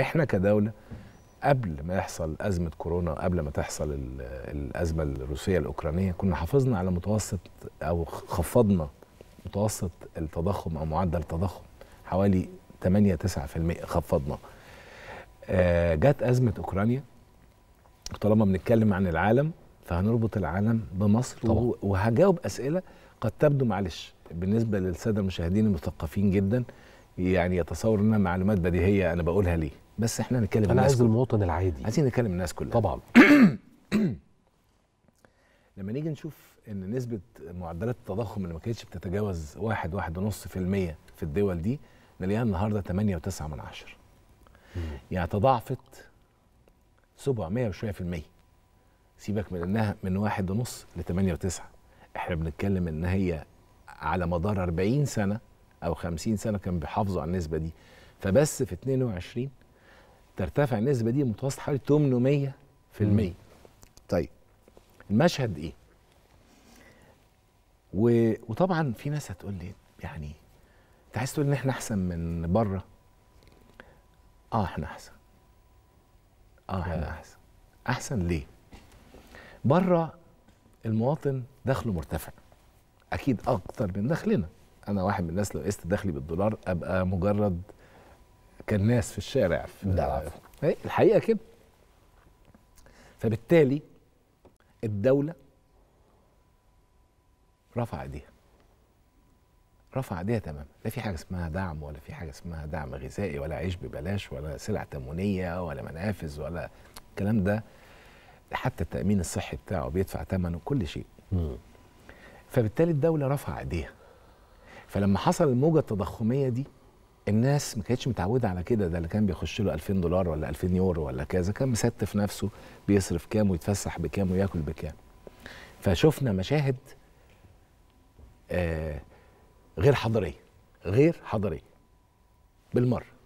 احنا كدوله قبل ما يحصل ازمه كورونا قبل ما تحصل الازمه الروسيه الاوكرانيه كنا حافظنا على متوسط او خفضنا متوسط التضخم او معدل التضخم حوالي 8 9% خفضنا آه، جت ازمه اوكرانيا طالما بنتكلم عن العالم فهنربط العالم بمصر طبعا. وهجاوب اسئله قد تبدو معلش بالنسبه للساده المشاهدين المثقفين جدا يعني يتصور انها معلومات بديهيه انا بقولها ليه بس احنا نتكلم انا عايز المواطن العادي عايزين نتكلم الناس كلها طبعا لما نيجي نشوف ان نسبه معدلات التضخم اللي ما كانتش بتتجاوز واحد واحد في في الدول دي نلاقيها النهارده 8 و9 من عشر يعني تضاعفت 700 وشويه في المية سيبك من انها من 1.5 ل 8 و9 احنا بنتكلم ان هي على مدار 40 سنه او 50 سنه كان بيحافظوا على النسبه دي فبس في 22 ترتفع النسبه دي متوسط حوالي 800% المية طيب المشهد ايه و... وطبعا في ناس هتقول لي يعني انت عايز تقول ان احنا احسن من بره اه احنا احسن اه احنا احسن احسن ليه بره المواطن دخله مرتفع اكيد اكتر من دخلنا انا واحد من الناس لو قست دخلي بالدولار ابقى مجرد كالناس في الشارع في العفو إيه، الحقيقه كده فبالتالي الدوله رفع ايديها رفع ايديها تماما لا في حاجه اسمها دعم ولا في حاجه اسمها دعم غذائي ولا عيش ببلاش ولا سلع تموينيه ولا منافذ ولا الكلام ده حتى التامين الصحي بتاعه بيدفع ثمنه كل شيء فبالتالي الدوله رفع ايديها فلما حصل الموجه التضخميه دي الناس ما كانتش متعوده على كده ده اللي كان بيخش له 2000 دولار ولا 2000 يورو ولا كذا كان مستف نفسه بيصرف كام ويتفسح بكام وياكل بكام فشفنا مشاهد آه غير حضاريه غير حضاريه بالمره